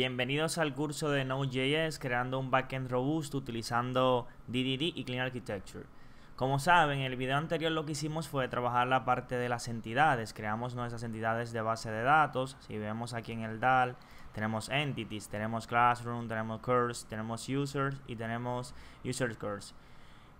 Bienvenidos al curso de Node.js creando un backend robusto utilizando DDD y Clean Architecture. Como saben, en el video anterior lo que hicimos fue trabajar la parte de las entidades. Creamos nuestras entidades de base de datos. Si vemos aquí en el DAL, tenemos entities, tenemos classroom, tenemos curse, tenemos users y tenemos user curse.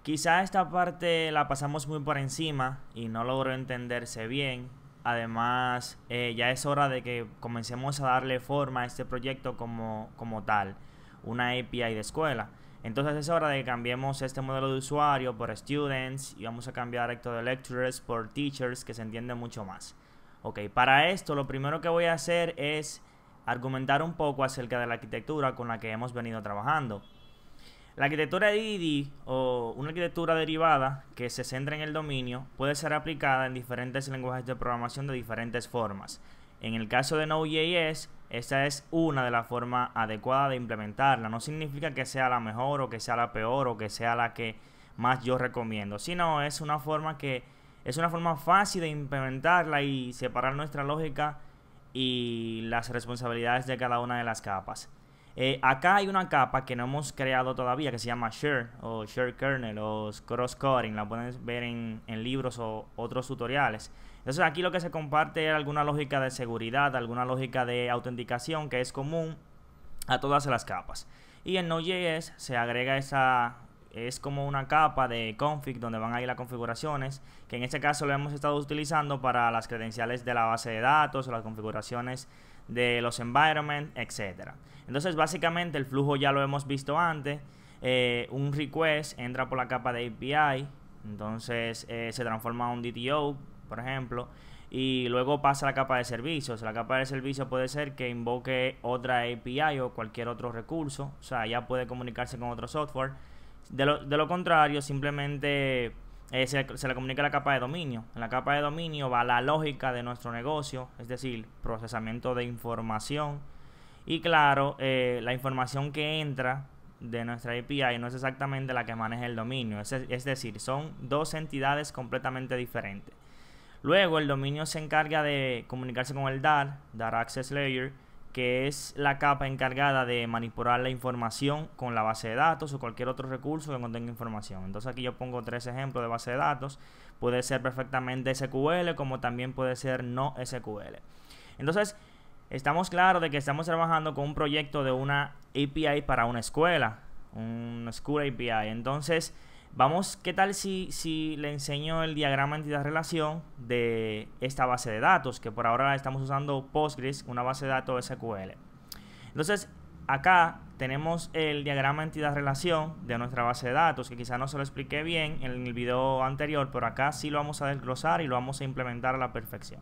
Quizá esta parte la pasamos muy por encima y no logró entenderse bien Además, eh, ya es hora de que comencemos a darle forma a este proyecto como, como tal, una API de escuela. Entonces es hora de que cambiemos este modelo de usuario por students y vamos a cambiar esto de lecturers por teachers que se entiende mucho más. Ok, para esto lo primero que voy a hacer es argumentar un poco acerca de la arquitectura con la que hemos venido trabajando. La arquitectura de DDD o una arquitectura derivada que se centra en el dominio puede ser aplicada en diferentes lenguajes de programación de diferentes formas. En el caso de Node.js, esta es una de las formas adecuadas de implementarla. No significa que sea la mejor o que sea la peor o que sea la que más yo recomiendo, sino es una forma que es una forma fácil de implementarla y separar nuestra lógica y las responsabilidades de cada una de las capas. Eh, acá hay una capa que no hemos creado todavía que se llama Share o Share Kernel o Cross Coding. La pueden ver en, libros o otros tutoriales. Entonces aquí lo que se comparte es alguna lógica de seguridad, alguna lógica de autenticación que es común a todas las capas. Y en Node.js se agrega esa, es como una capa de config donde van a ir las configuraciones, que en este caso lo hemos estado utilizando para las credenciales de la base de datos, las configuraciones de los environments, etcétera. Entonces, básicamente, el flujo ya lo hemos visto antes. Eh, un request entra por la capa de API, entonces eh, se transforma a un DTO, por ejemplo, y luego pasa a la capa de servicios. La capa de servicios puede ser que invoque otra API o cualquier otro recurso, o sea, ya puede comunicarse con otro software. De lo, contrario, simplemente eh, se, se, le comunica la capa de dominio. En la capa de dominio va la lógica de nuestro negocio, es decir, procesamiento de información y claro, eh, la información que entra de nuestra API no es exactamente la que maneja el dominio. Es, decir, son dos entidades completamente diferentes. Luego el dominio se encarga de comunicarse con el DAR, DAR Access Layer, que es la capa encargada de manipular la información con la base de datos o cualquier otro recurso que contenga información. Entonces aquí yo pongo tres ejemplos de base de datos. Puede ser perfectamente SQL como también puede ser no SQL. Entonces Estamos claros de que estamos trabajando con un proyecto de una API para una escuela, una School API. Entonces, vamos, ¿qué tal si, si le enseño el diagrama entidad-relación de esta base de datos? Que por ahora estamos usando Postgres, una base de datos SQL. Entonces, acá tenemos el diagrama entidad-relación de nuestra base de datos, que quizá no se lo expliqué bien en el video anterior, pero acá sí lo vamos a desglosar y lo vamos a implementar a la perfección.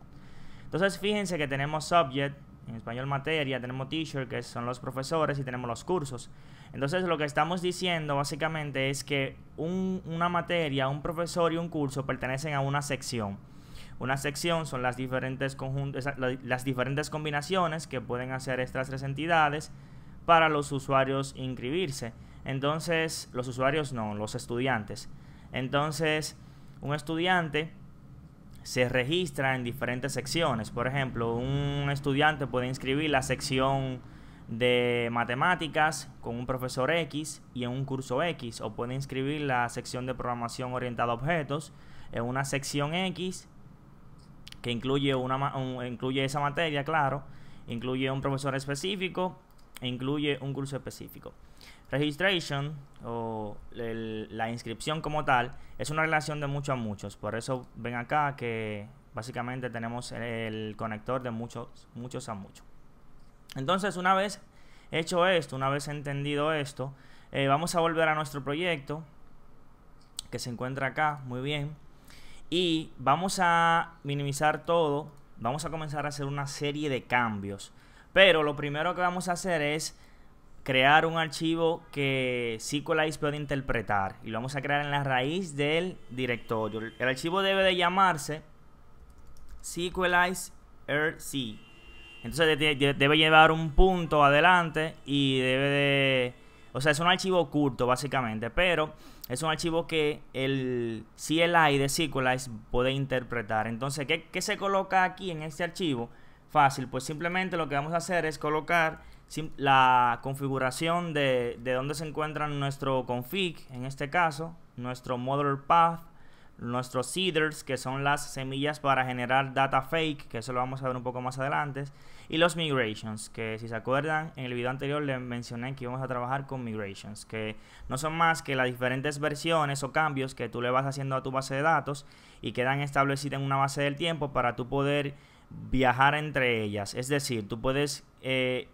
Entonces, fíjense que tenemos subject, en español materia, tenemos teacher, que son los profesores, y tenemos los cursos. Entonces lo que estamos diciendo básicamente es que una materia, un profesor y un curso pertenecen a una sección. Una sección son las diferentes, conjuntos, las diferentes combinaciones que pueden hacer estas tres entidades para los usuarios inscribirse. Entonces, los usuarios no, los estudiantes. Entonces, un estudiante se registra en diferentes secciones. Por ejemplo, un estudiante puede inscribir la sección de matemáticas con un profesor X y en un curso X, o puede inscribir la sección de programación orientada a objetos en una sección X que incluye, una, incluye esa materia, claro, incluye un profesor específico, incluye un curso específico. Registration o la inscripción como tal es una relación de muchos a muchos. Por eso ven acá que básicamente tenemos el, conector de muchos, muchos a muchos. Entonces, una vez hecho esto, una vez entendido esto, eh, vamos a volver a nuestro proyecto que se encuentra acá, muy bien. Y vamos a minimizar todo, vamos a comenzar a hacer una serie de cambios. Pero lo primero que vamos a hacer es crear un archivo que SQLize puede interpretar y lo vamos a crear en la raíz del directorio. El archivo debe de llamarse SQLize Entonces debe llevar un punto adelante y debe de... O sea, es un archivo oculto básicamente, pero es un archivo que el CLI de SQLize puede interpretar. Entonces, que ¿qué se coloca aquí en este archivo? Fácil, pues simplemente lo que vamos a hacer es colocar la configuración de, dónde se encuentra nuestro config, en este caso, nuestro model path, nuestros seeders, que son las semillas para generar data fake, que eso lo vamos a ver un poco más adelante, y los migrations, que si se acuerdan, en el video anterior les mencioné que íbamos a trabajar con migrations, que no son más que las diferentes versiones o cambios que tú le vas haciendo a tu base de datos y quedan establecidas en una base del tiempo para tú poder viajar entre ellas. Es decir, tú puedes eh,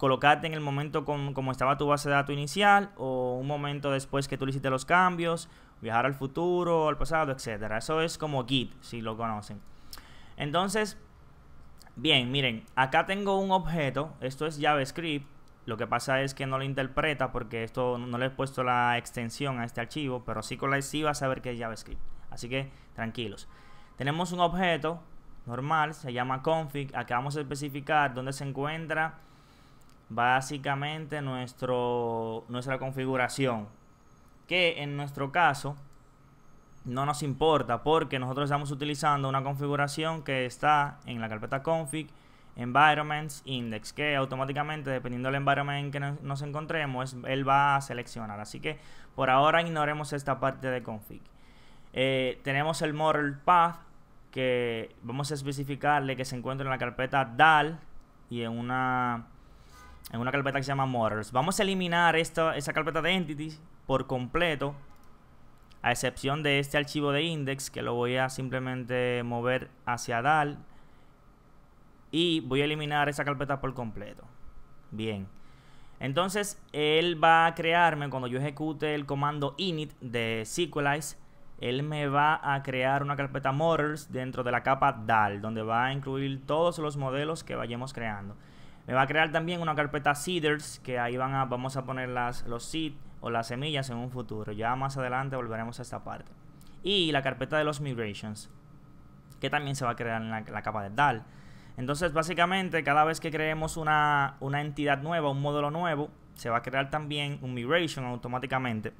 colocarte en el momento con, como estaba tu base de datos inicial o un momento después que tú le hiciste los cambios, viajar al futuro, al pasado, etcétera. Eso es como Git, si lo conocen. Entonces, bien, miren, acá tengo un objeto, esto es JavaScript, lo que pasa es que no lo interpreta porque esto no le he puesto la extensión a este archivo, pero sí con la SI va a saber que es JavaScript. Así que tranquilos. Tenemos un objeto normal, se llama config, acá vamos a especificar dónde se encuentra básicamente nuestra configuración. Que en nuestro caso no nos importa porque nosotros estamos utilizando una configuración que está en la carpeta config environments index que automáticamente dependiendo del environment en que nos, encontremos él va a seleccionar así que por ahora ignoremos esta parte de config eh, tenemos el model path que vamos a especificarle que se encuentra en la carpeta dal y en una en una carpeta que se llama motors, Vamos a eliminar esta, esa carpeta de entities por completo, a excepción de este archivo de index que lo voy a simplemente mover hacia DAL y voy a eliminar esa carpeta por completo. Bien. Entonces, él va a crearme, cuando yo ejecute el comando init de SQLize, él me va a crear una carpeta motors dentro de la capa DAL, donde va a incluir todos los modelos que vayamos creando. Me va a crear también una carpeta seeders que ahí van a, vamos a poner los seeds o las semillas en un futuro. Ya más adelante volveremos a esta parte. Y la carpeta de los migrations que también se va a crear en la, capa de DAL. Entonces básicamente cada vez que creemos una, una entidad nueva, un módulo nuevo, se va a crear también un migration automáticamente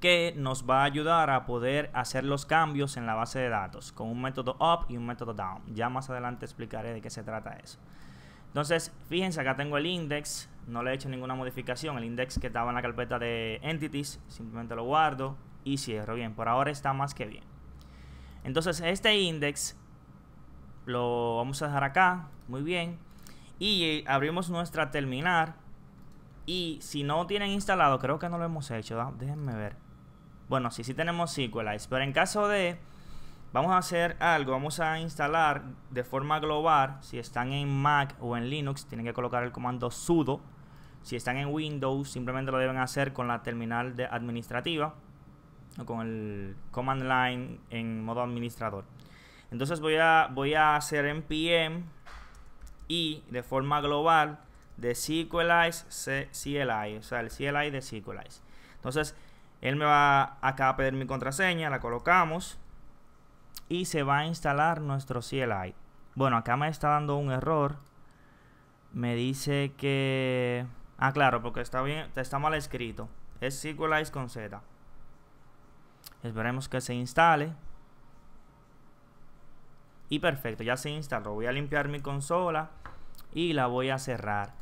que nos va a ayudar a poder hacer los cambios en la base de datos con un método up y un método down. Ya más adelante explicaré de qué se trata eso. Entonces, fíjense, acá tengo el index, no le he hecho ninguna modificación, el index que estaba en la carpeta de entities, simplemente lo guardo y cierro. Bien, por ahora está más que bien. Entonces, este index lo vamos a dejar acá, muy bien. Y abrimos nuestra terminal. Y si no tienen instalado, creo que no lo hemos hecho, déjenme ver. Bueno, si sí, sí tenemos SQLite, pero en caso de Vamos a hacer algo, vamos a instalar de forma global, si están en Mac o en Linux, tienen que colocar el comando sudo. Si están en Windows, simplemente lo deben hacer con la terminal de administrativa o con el command line en modo administrador. Entonces voy a, voy a hacer npm y de forma global de SQLize CLI, o sea, el CLI de SQLize. Entonces, él me va acá a pedir mi contraseña, la colocamos y se va a instalar nuestro CLI. Bueno, acá me está dando un error. Me dice que... Ah, claro, porque está bien, está mal escrito. Es SQLite con Z. Esperemos que se instale. Y perfecto, ya se instaló. Voy a limpiar mi consola y la voy a cerrar.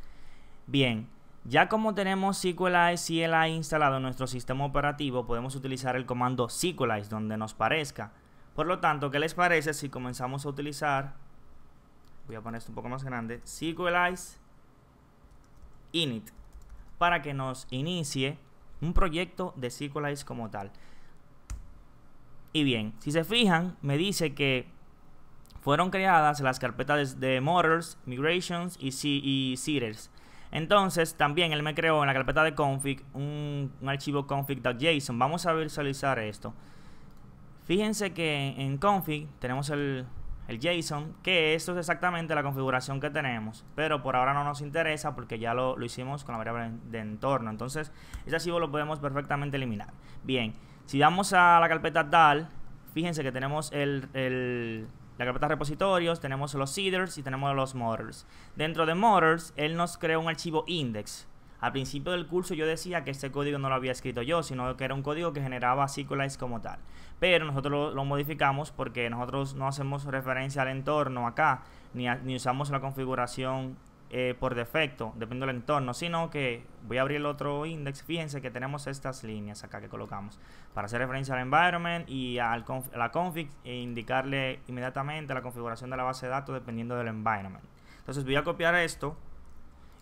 Bien, ya como tenemos SQLite CLI instalado en nuestro sistema operativo, podemos utilizar el comando SQLite donde nos parezca. Por lo tanto, ¿qué les parece si comenzamos a utilizar, voy a poner esto un poco más grande, SQLize init, para que nos inicie un proyecto de SQLize como tal? Y bien, si se fijan, me dice que fueron creadas las carpetas de motors, migrations y, Entonces, también él me creó en la carpeta de config un archivo config.json. Vamos a visualizar esto. Fíjense que en config tenemos el, JSON, que esto es exactamente la configuración que tenemos, pero por ahora no nos interesa porque ya lo, hicimos con la variable de entorno. Entonces, ese archivo lo podemos perfectamente eliminar. Bien, si vamos a la carpeta DAL, fíjense que tenemos la carpeta repositorios, tenemos los seeders y tenemos los motors. Dentro de motors, él nos crea un archivo index. Al principio del curso yo decía que este código no lo había escrito yo, sino que era un código que generaba SQLite como tal. Pero nosotros lo, modificamos porque nosotros no hacemos referencia al entorno acá, ni, usamos la configuración eh, por defecto, depende del entorno, sino que voy a abrir el otro index. Fíjense que tenemos estas líneas acá que colocamos para hacer referencia al environment y a la config e indicarle inmediatamente la configuración de la base de datos dependiendo del environment. Entonces voy a copiar esto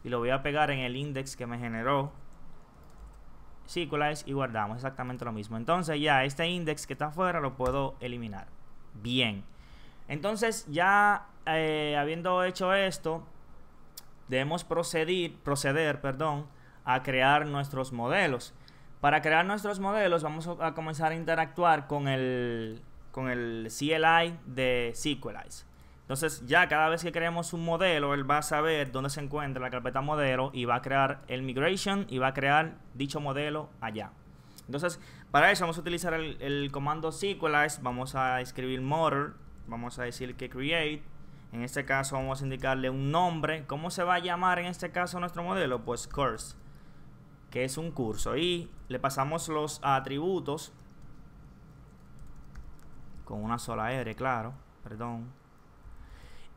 y lo voy a pegar en el index que me generó SQLize y guardamos exactamente lo mismo. Entonces ya este index que está afuera lo puedo eliminar. Bien. Entonces ya eh, habiendo hecho esto, debemos proceder, proceder perdón, a crear nuestros modelos. Para crear nuestros modelos vamos a comenzar a interactuar con el, con el CLI de SQLize. Entonces ya cada vez que creamos un modelo, él va a saber dónde se encuentra la carpeta modelo y va a crear el migration y va a crear dicho modelo allá. Entonces para eso vamos a utilizar el, comando SQLize, vamos a escribir model, vamos a decir que create, en este caso vamos a indicarle un nombre. ¿Cómo se va a llamar en este caso nuestro modelo? Pues course, que es un curso. Y le pasamos los atributos con una sola R, claro, perdón.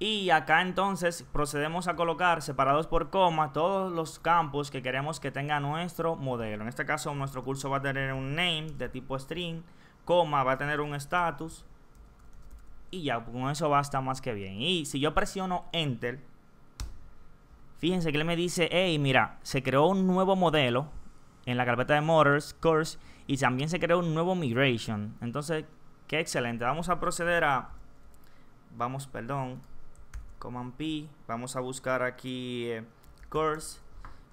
Y acá entonces procedemos a colocar separados por coma todos los campos que queremos que tenga nuestro modelo. En este caso nuestro curso va a tener un name de tipo string, coma va a tener un status y ya con eso basta más que bien. Y si yo presiono enter, fíjense que le me dice, hey mira, se creó un nuevo modelo en la carpeta de motors, course, y también se creó un nuevo migration. Entonces, qué excelente. Vamos a proceder a... Vamos, perdón, command P, vamos a buscar aquí eh, curse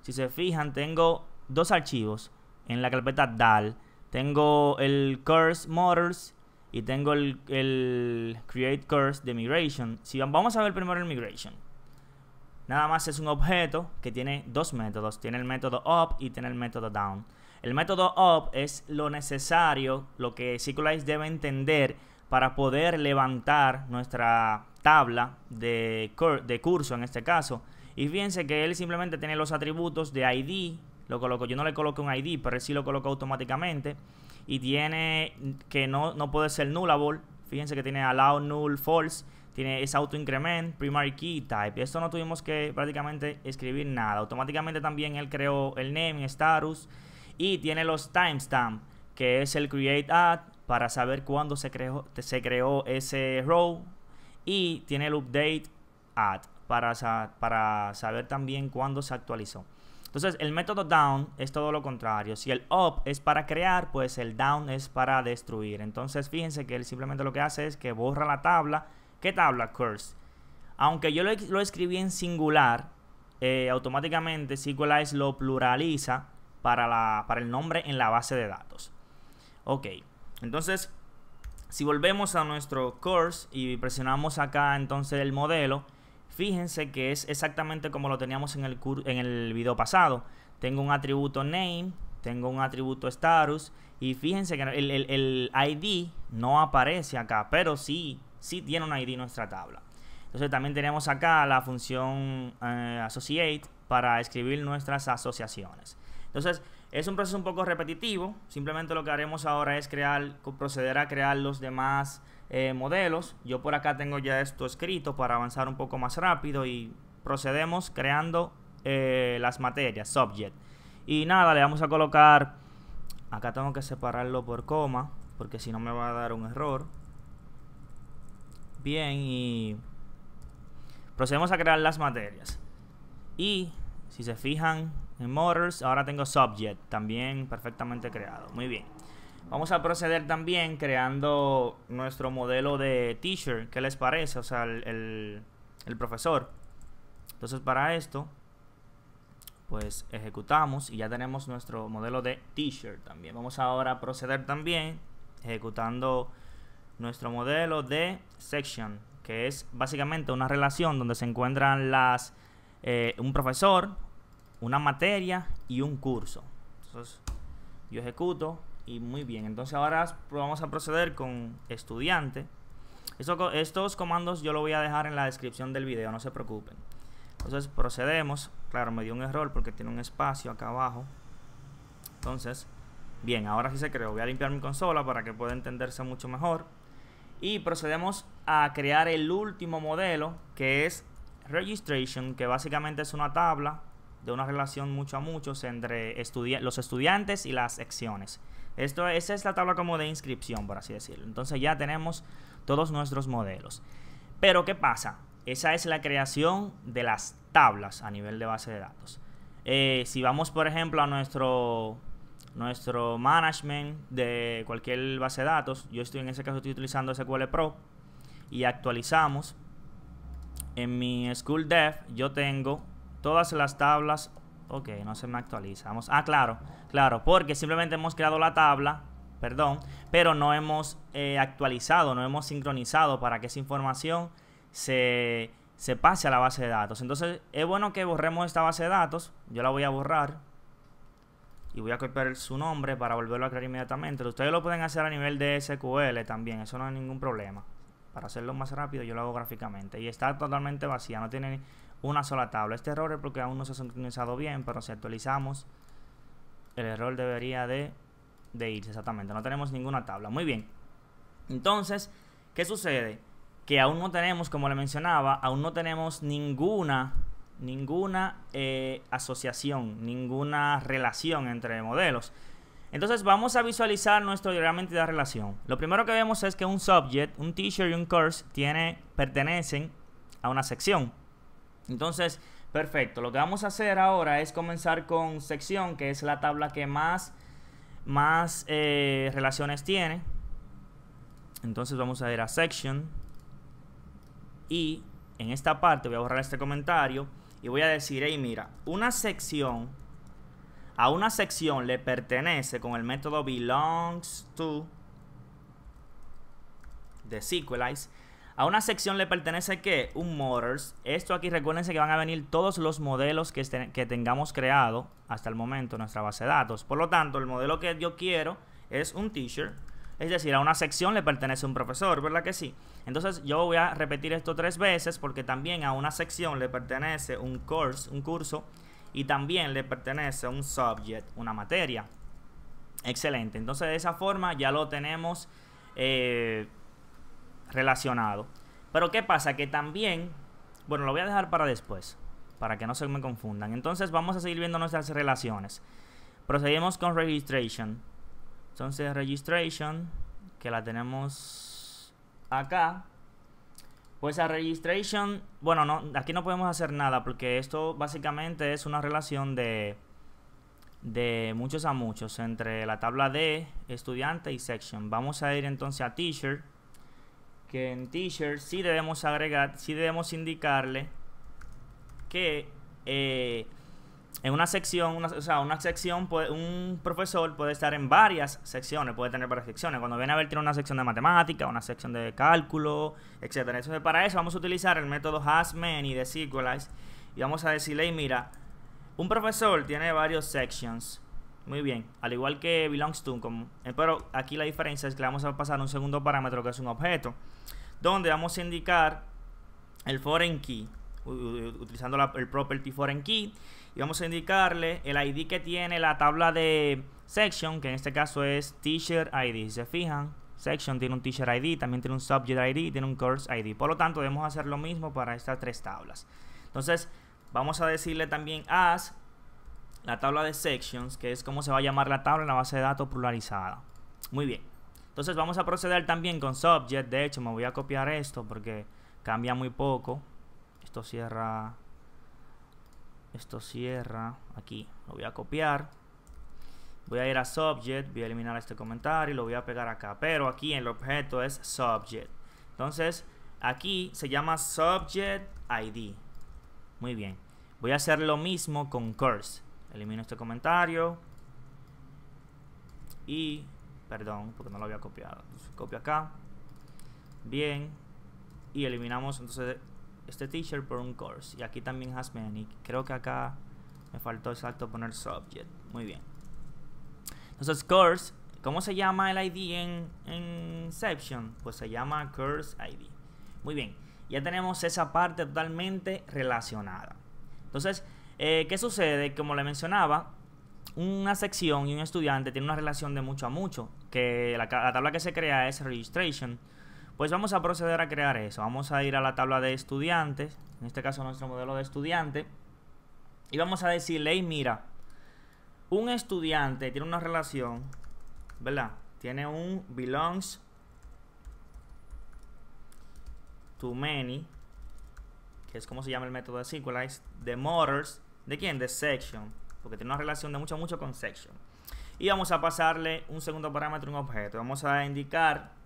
Si se fijan, tengo dos archivos en la carpeta DAL. Tengo el curse motors y tengo el, create curse de migration. Si vamos a ver primero el migration. Nada más es un objeto que tiene dos métodos. Tiene el método up y tiene el método down. El método up es lo necesario, lo que SQLite debe entender para poder levantar nuestra tabla de, de curso en este caso. Y fíjense que él simplemente tiene los atributos de ID, lo coloco, yo no le coloco un ID, pero él sí lo coloco automáticamente. Y tiene que no, puede ser nullable, fíjense que tiene allow, null, false, tiene es auto increment, primary key type. Esto no tuvimos que prácticamente escribir nada. Automáticamente también él creó el name, status y tiene los timestamp, que es el create add para saber cuándo se creó, se creó ese row y tiene el update add para, para saber también cuándo se actualizó. Entonces el método down es todo lo contrario. Si el up es para crear, pues el down es para destruir. Entonces fíjense que él simplemente lo que hace es que borra la tabla. ¿Qué tabla? Curse. Aunque yo lo, escribí en singular, eh, automáticamente SQLite lo pluraliza para, la, para el nombre en la base de datos. Ok. Entonces, si volvemos a nuestro course y presionamos acá entonces el modelo, fíjense que es exactamente como lo teníamos en el, en el video pasado. Tengo un atributo name, tengo un atributo status y fíjense que el, ID no aparece acá, pero sí, sí tiene un ID nuestra tabla. Entonces también tenemos acá la función eh, associate para escribir nuestras asociaciones. Entonces, es un proceso un poco repetitivo, simplemente lo que haremos ahora es crear, proceder a crear los demás eh, modelos. Yo por acá tengo ya esto escrito para avanzar un poco más rápido y procedemos creando eh, las materias, subject. Y nada, le vamos a colocar, acá tengo que separarlo por coma, porque si no me va a dar un error. Bien, y procedemos a crear las materias. Y si se fijan en Motors, ahora tengo Subject, también perfectamente creado. Muy bien. Vamos a proceder también creando nuestro modelo de teacher. ¿Qué les parece? O sea, el, el, profesor. Entonces para esto, pues ejecutamos y ya tenemos nuestro modelo de teacher también. Vamos ahora a proceder también ejecutando nuestro modelo de section, que es básicamente una relación donde se encuentran las eh, un profesor, una materia y un curso. Entonces, yo ejecuto y muy bien. Entonces ahora vamos a proceder con estudiante. estos comandos yo lo voy a dejar en la descripción del video, no se preocupen. Entonces procedemos. Claro, me dio un error porque tiene un espacio acá abajo. Entonces, bien, ahora sí se creó. Voy a limpiar mi consola para que pueda entenderse mucho mejor. Y procedemos a crear el último modelo, que es registration, que básicamente es una tabla de una relación mucho a muchos entre los estudiantes y las secciones. Esto, esa es la tabla como de inscripción, por así decirlo. Entonces ya tenemos todos nuestros modelos. Pero ¿qué pasa? Esa es la creación de las tablas a nivel de base de datos. Eh, si vamos, por ejemplo, a nuestro, nuestro management de cualquier base de datos, yo estoy en ese caso estoy utilizando SQL Pro y actualizamos en mi School Dev yo tengo todas las tablas. Ok, no se me actualiza. Vamos. Ah, claro, claro, porque simplemente hemos creado la tabla, perdón, pero no hemos eh, actualizado, no hemos sincronizado para que esa información se, se pase a la base de datos. Entonces, es bueno que borremos esta base de datos. Yo la voy a borrar y voy a copiar su nombre para volverlo a crear inmediatamente. Ustedes lo pueden hacer a nivel de SQL también, eso no es ningún problema para hacerlo más rápido yo lo hago gráficamente y está totalmente vacía, no tiene una sola tabla. Este error es porque aún no se ha sincronizado bien, pero si actualizamos el error debería de, irse exactamente, no tenemos ninguna tabla. Muy bien, entonces, ¿qué sucede? Que aún no tenemos, como le mencionaba, aún no tenemos ninguna ninguna eh, asociación, ninguna relación entre modelos. Entonces vamos a visualizar nuestro diagrama de relación. Lo primero que vemos es que un subject, un teacher y un course pertenecen a una sección. Entonces, perfecto. Lo que vamos a hacer ahora es comenzar con sección, que es la tabla que más, más eh, relaciones tiene. Entonces vamos a ir a section. Y en esta parte voy a borrar este comentario y voy a decir, hey, mira, una sección a una sección le pertenece con el método belongs to de SQLize. A una sección le pertenece que un motors. Esto aquí recuérdense que van a venir todos los modelos que, este, que tengamos creado hasta el momento en nuestra base de datos. Por lo tanto, el modelo que yo quiero es un teacher. Es decir, a una sección le pertenece un profesor, ¿verdad que sí? Entonces yo voy a repetir esto tres veces porque también a una sección le pertenece un course, un curso y también le pertenece un subject, una materia. Excelente, entonces de esa forma ya lo tenemos eh, relacionado. Pero ¿qué pasa? Que también, bueno, lo voy a dejar para después, para que no se me confundan. Entonces vamos a seguir viendo nuestras relaciones. procedemos con registration. Entonces registration, que la tenemos acá. Pues a registration, bueno, aquí no podemos hacer nada porque esto básicamente es una relación de, de muchos a muchos entre la tabla de estudiante y section. Vamos a ir entonces a teacher, que en teacher sí debemos agregar, sí debemos indicarle que eh, en una sección, o sea, una sección, un profesor puede estar en varias secciones, puede tener varias secciones. Cuando viene a ver, tiene una sección de matemática, una sección de cálculo, etc. Entonces, para eso vamos a utilizar el método HasMany de SQLize y vamos a decirle, mira, un profesor tiene varios sections. Muy bien, al igual que belongs to, como, eh, pero aquí la diferencia es que le vamos a pasar un segundo parámetro que es un objeto, donde vamos a indicar el foreign key, utilizando el property foreign key y vamos a indicarle el ID que tiene la tabla de section, que en este caso es teacher ID. se fijan, section tiene un teacher ID, también tiene un subject ID, y tiene un course ID. Por lo tanto, debemos hacer lo mismo para estas tres tablas. Entonces, vamos a decirle también as la tabla de sections, que es como se va a llamar la tabla en la base de datos pluralizada. Muy bien. Entonces vamos a proceder también con subject. De hecho, me voy a copiar esto porque cambia muy poco. Esto cierra esto cierra aquí. Lo voy a copiar. Voy a ir a Subject, voy a eliminar este comentario y lo voy a pegar acá. Pero aquí el objeto es Subject. Entonces, aquí se llama Subject ID. Muy bien. Voy a hacer lo mismo con Curse. Elimino este comentario. Y, perdón, porque no lo había copiado. copio acá. Bien. Y eliminamos entonces este teacher por un course. Y aquí también has many. Creo que acá me faltó exacto poner subject. Muy bien. Entonces, course, ¿cómo se llama el ID en, en Inception? Pues se llama course ID. Muy bien. Ya tenemos esa parte totalmente relacionada. Entonces, eh, ¿qué sucede? Como le mencionaba, una sección y un estudiante tiene una relación de mucho a mucho. Que la tabla que se crea es registration pues vamos a proceder a crear eso. Vamos a ir a la tabla de estudiantes, en este caso nuestro modelo de estudiante, y vamos a decirle, hey, mira, un estudiante tiene una relación, ¿verdad? Tiene un belongs to many, que es como se llama el método de SQLize, de motors. ¿de quién? De section, porque tiene una relación de mucho, mucho con section. Y vamos a pasarle un segundo parámetro, un objeto. Vamos a indicar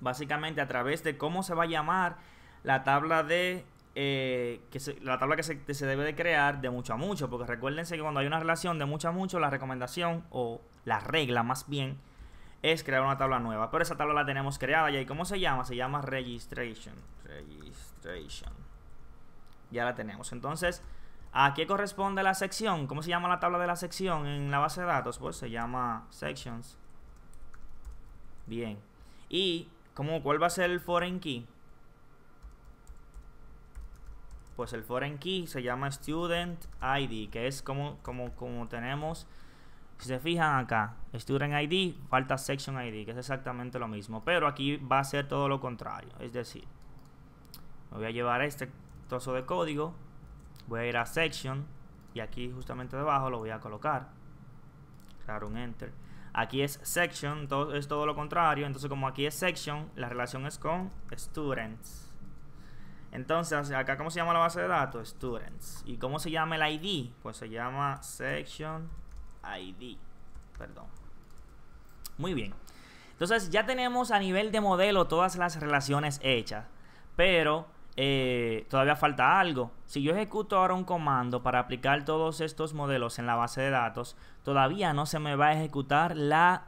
básicamente a través de cómo se va a llamar la tabla de eh, que la tabla que se, se, debe de crear de mucho a mucho, porque recuérdense que cuando hay una relación de mucho a mucho, la recomendación o la regla más bien es crear una tabla nueva, pero esa tabla la tenemos creada ya y cómo se llama? Se llama registration, registration. Ya la tenemos. Entonces, ¿a qué corresponde la sección? ¿Cómo se llama la tabla de la sección en la base de datos? Pues se llama sections. Bien. Y ¿Cómo, ¿Cuál va a ser el foreign key? Pues el foreign key se llama student ID, que es como, como, como tenemos, si se fijan acá, student ID, falta section ID, que es exactamente lo mismo. Pero aquí va a ser todo lo contrario, es decir, me voy a llevar este trozo de código, voy a ir a section y aquí justamente debajo lo voy a colocar. Claro, un enter. Aquí es section, todo, es todo lo contrario. Entonces, como aquí es section, la relación es con students. Entonces, acá, ¿cómo se llama la base de datos? Students. ¿Y cómo se llama el ID? Pues se llama section ID. Perdón. Muy bien. Entonces, ya tenemos a nivel de modelo todas las relaciones hechas. Pero eh, todavía falta algo. Si yo ejecuto ahora un comando para aplicar todos estos modelos en la base de datos, todavía no se me va a ejecutar la,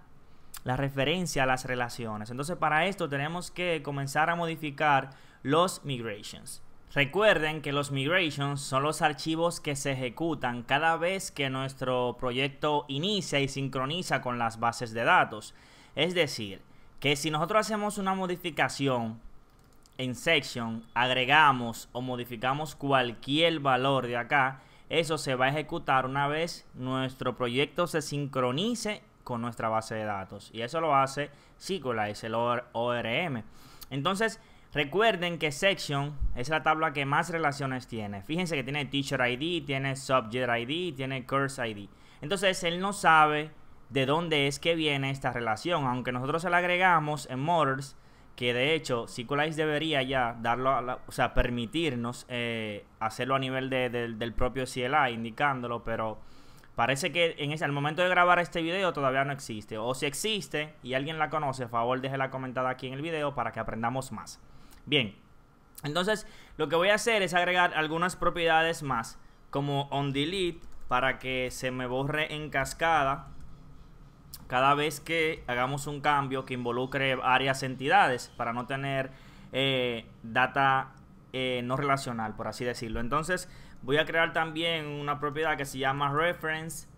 la referencia a las relaciones. Entonces para esto tenemos que comenzar a modificar los migrations. Recuerden que los migrations son los archivos que se ejecutan cada vez que nuestro proyecto inicia y sincroniza con las bases de datos. Es decir, que si nosotros hacemos una modificación en section agregamos o modificamos cualquier valor de acá, eso se va a ejecutar una vez nuestro proyecto se sincronice con nuestra base de datos. Y eso lo hace es el ORM. Entonces, recuerden que section es la tabla que más relaciones tiene. Fíjense que tiene teacher ID, tiene subject ID, tiene curse ID. Entonces, él no sabe de dónde es que viene esta relación. Aunque nosotros se la agregamos en models, que de hecho SQLite debería ya darlo, a permitirnos eh, hacerlo a nivel del propio CLI, indicándolo, pero parece que en ese, al momento de grabar este video todavía no existe. O si existe y alguien la conoce, por favor déjela comentada aquí en el video para que aprendamos más. Bien, entonces lo que voy a hacer es agregar algunas propiedades más, como on delete, para que se me borre en cascada cada vez que hagamos un cambio que involucre varias entidades para no tener eh, data eh, no relacional, por así decirlo. Entonces voy a crear también una propiedad que se llama reference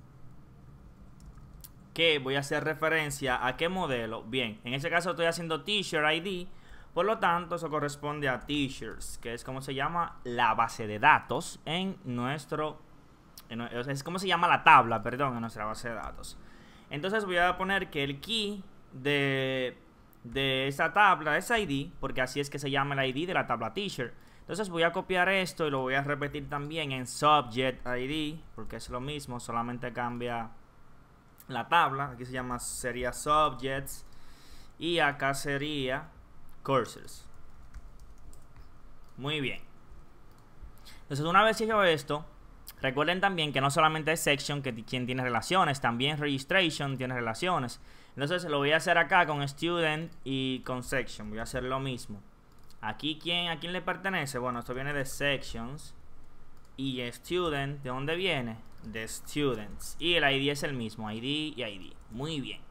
que voy a hacer referencia a qué modelo. Bien, en este caso estoy haciendo t-shirt ID. Por lo tanto, eso corresponde a t-shirts, que es como se llama la base de datos en nuestro... es como se llama la tabla, perdón, en nuestra base de datos. Entonces voy a poner que el key de, de esa tabla es ID, porque así es que se llama el ID de la tabla teacher. Entonces voy a copiar esto y lo voy a repetir también en subject ID, porque es lo mismo, solamente cambia la tabla. Aquí se llama, sería subjects y acá sería cursors. Muy bien. Entonces una vez hice esto, Recuerden también que no solamente es Section que quien tiene relaciones, también Registration tiene relaciones. Entonces lo voy a hacer acá con Student y con Section. Voy a hacer lo mismo. Aquí, ¿quién, ¿a quién le pertenece? Bueno, esto viene de Sections. Y Student, ¿de dónde viene? De Students. Y el ID es el mismo, ID y ID. Muy bien.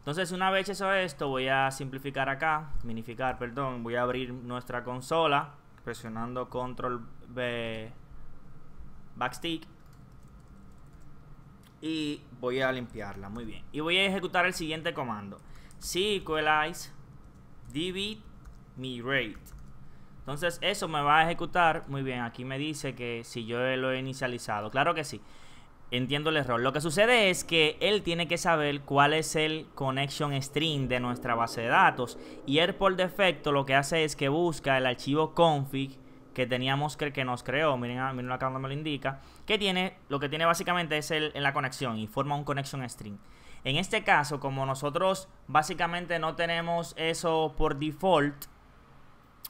Entonces, una vez hecho esto, voy a simplificar acá, minificar, perdón. Voy a abrir nuestra consola presionando Control B backstick. Y voy a limpiarla, muy bien. Y voy a ejecutar el siguiente comando. Si db migrate. Entonces eso me va a ejecutar, muy bien, aquí me dice que si yo lo he inicializado. Claro que sí, entiendo el error. Lo que sucede es que él tiene que saber cuál es el connection string de nuestra base de datos. Y él por defecto lo que hace es que busca el archivo config que teníamos que, que nos creó, miren, ah, miren acá me lo indica, que tiene, lo que tiene básicamente es el, en la conexión y forma un connection string. En este caso, como nosotros básicamente no tenemos eso por default,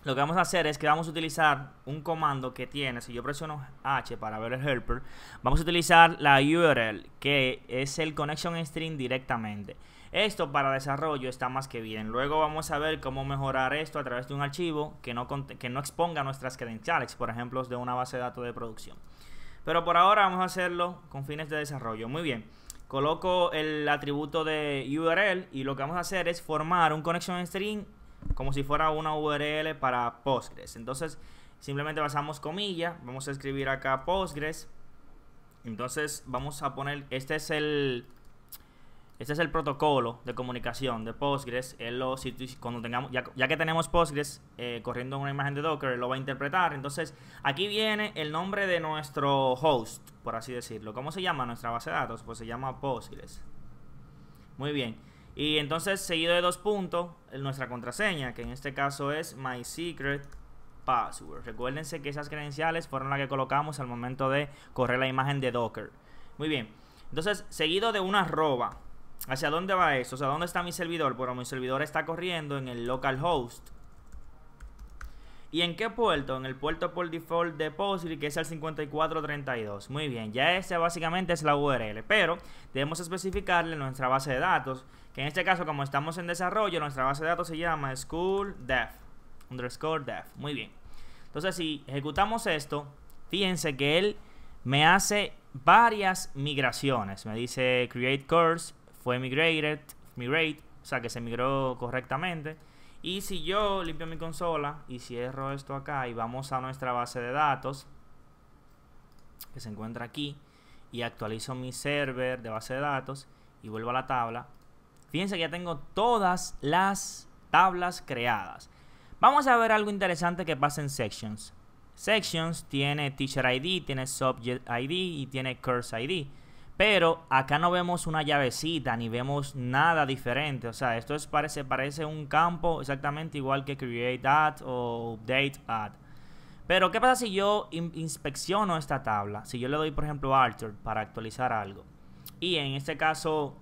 lo que vamos a hacer es que vamos a utilizar un comando que tiene, si yo presiono H para ver el helper, vamos a utilizar la URL, que es el connection string directamente. Esto para desarrollo está más que bien. Luego vamos a ver cómo mejorar esto a través de un archivo que no, que no exponga nuestras credenciales, por ejemplo, de una base de datos de producción. Pero por ahora vamos a hacerlo con fines de desarrollo. Muy bien. Coloco el atributo de URL y lo que vamos a hacer es formar un connection string como si fuera una URL para Postgres. Entonces, simplemente pasamos comillas, vamos a escribir acá Postgres. Entonces, vamos a poner, este es el este es el protocolo de comunicación de Postgres. cuando tengamos, ya, que tenemos Postgres eh, corriendo en una imagen de Docker, lo va a interpretar. Entonces, aquí viene el nombre de nuestro host, por así decirlo. ¿Cómo se llama nuestra base de datos? Pues se llama Postgres. Muy bien. Y entonces, seguido de dos puntos, nuestra contraseña, que en este caso es mysecretpassword Recuérdense que esas credenciales fueron las que colocamos al momento de correr la imagen de Docker. Muy bien. Entonces, seguido de una arroba ¿Hacia dónde va eso? O sea, ¿dónde está mi servidor? Bueno, mi servidor está corriendo en el localhost. ¿Y en qué puerto? En el puerto por default de Postgres que es el 5432. Muy bien, ya esa básicamente es la URL, pero debemos especificarle nuestra base de datos, que en este caso, como estamos en desarrollo, nuestra base de datos se llama SchoolDev underscore Muy bien. Entonces, si ejecutamos esto, fíjense que él me hace varias migraciones. Me dice create course, fue migrated, migrate, o sea que se migró correctamente. Y si yo limpio mi consola y cierro esto acá y vamos a nuestra base de datos, que se encuentra aquí, y actualizo mi server de base de datos y vuelvo a la tabla, fíjense que ya tengo todas las tablas creadas. Vamos a ver algo interesante que pasa en Sections. Sections tiene Teacher ID, tiene Subject ID y tiene Curse ID. Pero acá no vemos una llavecita ni vemos nada diferente. O sea, esto es, parece, parece un campo exactamente igual que create o update Add. Pero, ¿qué pasa si yo inspecciono esta tabla? Si yo le doy, por ejemplo, alter para actualizar algo. Y en este caso,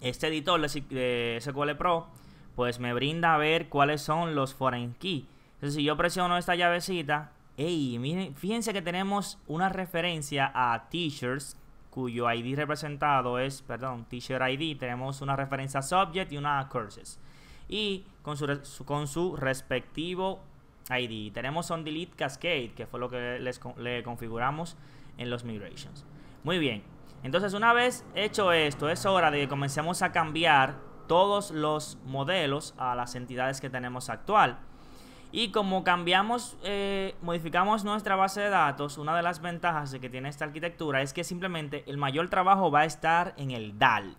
este editor de SQL Pro, pues me brinda a ver cuáles son los foreign key. Entonces, si yo presiono esta llavecita, miren, fíjense que tenemos una referencia a teachers cuyo ID representado es, perdón, T-Shirt ID, tenemos una referencia subject y una courses. Y con su, con su respectivo ID. Tenemos on delete cascade, que fue lo que les, le configuramos en los migrations. Muy bien. Entonces, una vez hecho esto, es hora de que comencemos a cambiar todos los modelos a las entidades que tenemos actual. Y como cambiamos, eh, modificamos nuestra base de datos, una de las ventajas de que tiene esta arquitectura es que simplemente el mayor trabajo va a estar en el DAL.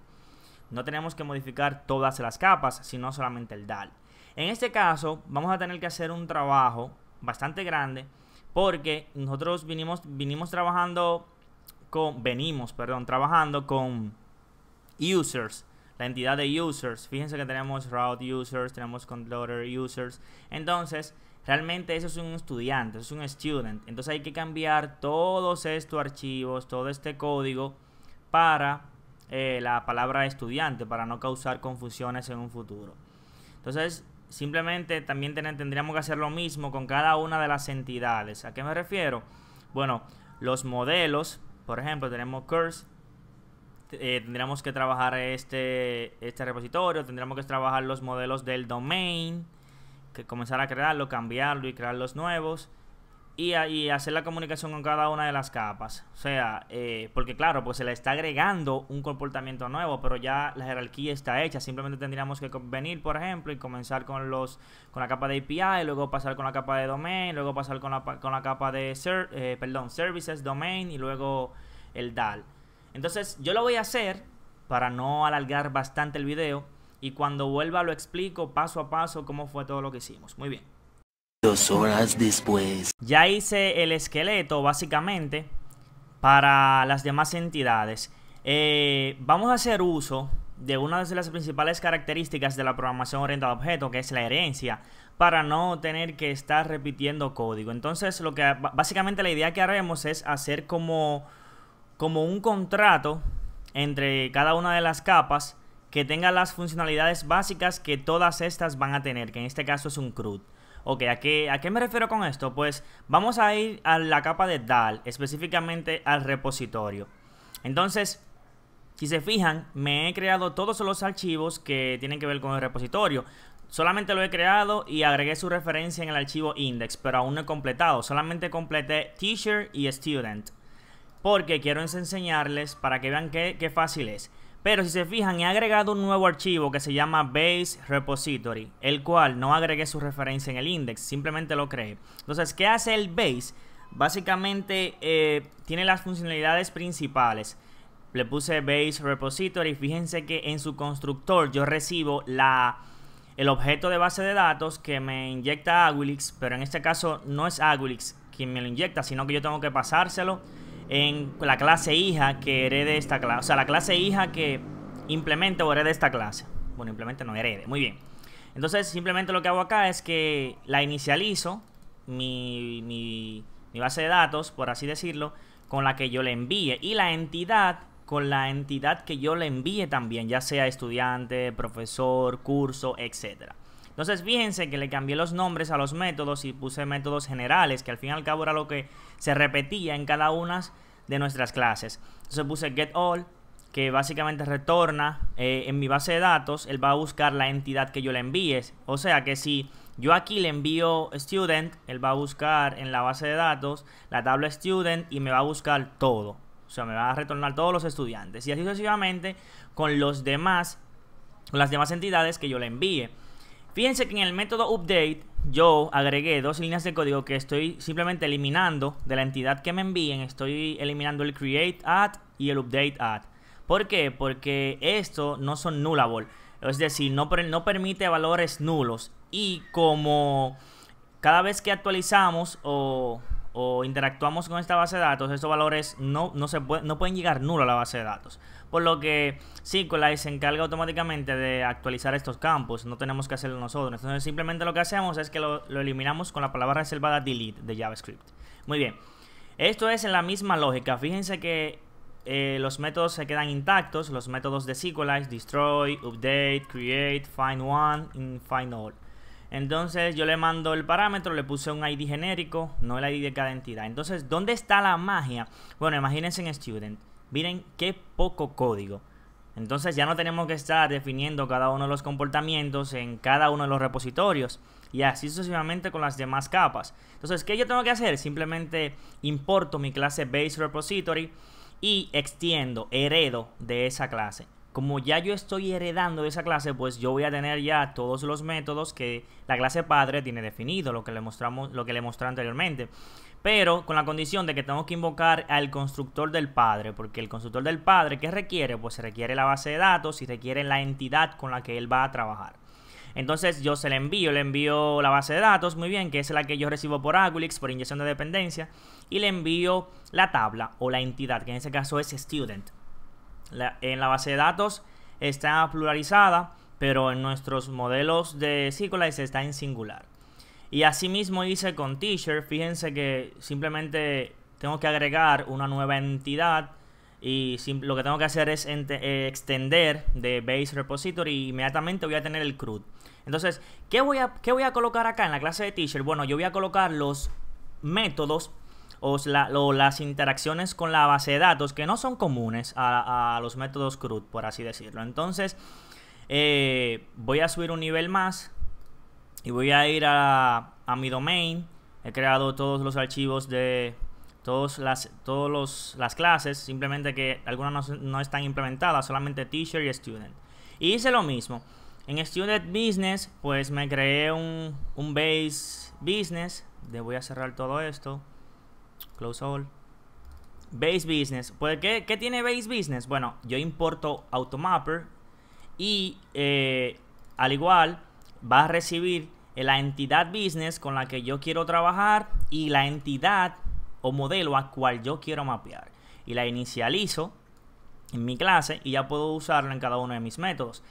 No tenemos que modificar todas las capas, sino solamente el DAL. En este caso, vamos a tener que hacer un trabajo bastante grande porque nosotros vinimos, vinimos trabajando con, venimos, perdón, trabajando con users la entidad de users. Fíjense que tenemos route users, tenemos controller users. Entonces, realmente eso es un estudiante, es un student. Entonces hay que cambiar todos estos archivos, todo este código para eh, la palabra estudiante, para no causar confusiones en un futuro. Entonces, simplemente también tendríamos que hacer lo mismo con cada una de las entidades. ¿A qué me refiero? Bueno, los modelos, por ejemplo, tenemos curse, eh, tendríamos que trabajar este, este, repositorio, tendríamos que trabajar los modelos del domain, que comenzar a crearlo, cambiarlo y crear los nuevos. Y, y, hacer la comunicación con cada una de las capas. O sea, eh, porque claro, pues se le está agregando un comportamiento nuevo, pero ya la jerarquía está hecha. Simplemente tendríamos que venir, por ejemplo, y comenzar con los con la capa de API, luego pasar con la capa de domain, luego pasar con la, con la capa de ser, eh, perdón, services, domain y luego el DAL. Entonces yo lo voy a hacer para no alargar bastante el video y cuando vuelva lo explico paso a paso cómo fue todo lo que hicimos. Muy bien. Dos horas después. Ya hice el esqueleto básicamente para las demás entidades. Eh, vamos a hacer uso de una de las principales características de la programación orientada a objetos, que es la herencia, para no tener que estar repitiendo código. Entonces, lo que básicamente la idea que haremos es hacer como como un contrato entre cada una de las capas que tenga las funcionalidades básicas que todas estas van a tener, que en este caso es un CRUD. Ok, ¿a qué, ¿a qué me refiero con esto? Pues vamos a ir a la capa de DAL, específicamente al repositorio. Entonces, si se fijan, me he creado todos los archivos que tienen que ver con el repositorio. Solamente lo he creado y agregué su referencia en el archivo index, pero aún no he completado. Solamente completé teacher y student porque quiero enseñarles para que vean qué, fácil es. Pero si se fijan, he agregado un nuevo archivo que se llama base repository, el cual no agregué su referencia en el index, simplemente lo cree Entonces, ¿qué hace el base? Básicamente eh, tiene las funcionalidades principales. Le puse base repository, fíjense que en su constructor yo recibo la, el objeto de base de datos que me inyecta Agulix pero en este caso no es Agulix quien me lo inyecta, sino que yo tengo que pasárselo en la clase hija que herede esta clase. O sea, la clase hija que implemente o herede esta clase. Bueno, implemente no, herede. Muy bien. Entonces, simplemente lo que hago acá es que la inicializo, mi, mi base de datos, por así decirlo, con la que yo le envíe. Y la entidad con la entidad que yo le envíe también, ya sea estudiante, profesor, curso, etcétera. Entonces fíjense que le cambié los nombres a los métodos y puse métodos generales, que al fin y al cabo era lo que se repetía en cada una de nuestras clases. Entonces puse getAll, que básicamente retorna eh, en mi base de datos, él va a buscar la entidad que yo le envíe. O sea que si yo aquí le envío student, él va a buscar en la base de datos la tabla student y me va a buscar todo. O sea, me va a retornar todos los estudiantes. Y así sucesivamente con los demás, con las demás entidades que yo le envíe. Fíjense que en el método update yo agregué dos líneas de código que estoy simplemente eliminando de la entidad que me envíen. Estoy eliminando el create at y el update at. ¿Por qué? Porque esto no son nullable. Es decir, no, permite valores nulos. Y como cada vez que actualizamos o, interactuamos con esta base de datos, estos valores no, no, se no pueden llegar nulo a la base de datos. Por lo que SQLite se encarga automáticamente de actualizar estos campos, no tenemos que hacerlo nosotros. Entonces simplemente lo que hacemos es que lo, eliminamos con la palabra reservada delete de JavaScript. Muy bien, esto es en la misma lógica. Fíjense que eh, los métodos se quedan intactos, los métodos de SQLite, destroy, update, create, find one, y find all. Entonces yo le mando el parámetro, le puse un ID genérico, no el ID de cada entidad. Entonces, ¿dónde está la magia? Bueno, imagínense en Student. Miren qué poco código. Entonces ya no tenemos que estar definiendo cada uno de los comportamientos en cada uno de los repositorios y así sucesivamente con las demás capas. Entonces, ¿qué yo tengo que hacer? Simplemente importo mi clase base repository y extiendo, heredo de esa clase. Como ya yo estoy heredando de esa clase, pues yo voy a tener ya todos los métodos que la clase padre tiene definido, lo que le mostramos, lo que le mostré anteriormente pero con la condición de que tengo que invocar al constructor del padre, porque el constructor del padre, ¿qué requiere? Pues se requiere la base de datos y requiere la entidad con la que él va a trabajar. Entonces yo se le envío, le envío la base de datos, muy bien, que es la que yo recibo por Aculix, por inyección de dependencia, y le envío la tabla o la entidad, que en ese caso es student. en la base de datos está pluralizada, pero en nuestros modelos de SQLite está en singular. Y así mismo hice con teacher, fíjense que simplemente tengo que agregar una nueva entidad y lo que tengo que hacer es eh, extender de base repository y inmediatamente voy a tener el CRUD. Entonces, ¿qué voy, a, ¿qué voy a colocar acá en la clase de teacher? Bueno, yo voy a colocar los métodos o, las interacciones con la base de datos que no son comunes a, los métodos CRUD, por así decirlo. Entonces, eh, voy a subir un nivel más y voy a ir a, mi domain. He creado todos los archivos de todas las, todos las clases, simplemente que algunas no, están implementadas, solamente teacher y student. Y hice lo mismo. En Student Business, pues me creé un, un Base Business. Le voy a cerrar todo esto. Close all. Base Business. Pues, ¿qué, tiene Base Business? Bueno, yo importo Automapper y eh, al igual va a recibir la entidad business con la que yo quiero trabajar y la entidad o modelo a cual yo quiero mapear. Y la inicializo en mi clase y ya puedo usarla en cada uno de mis métodos.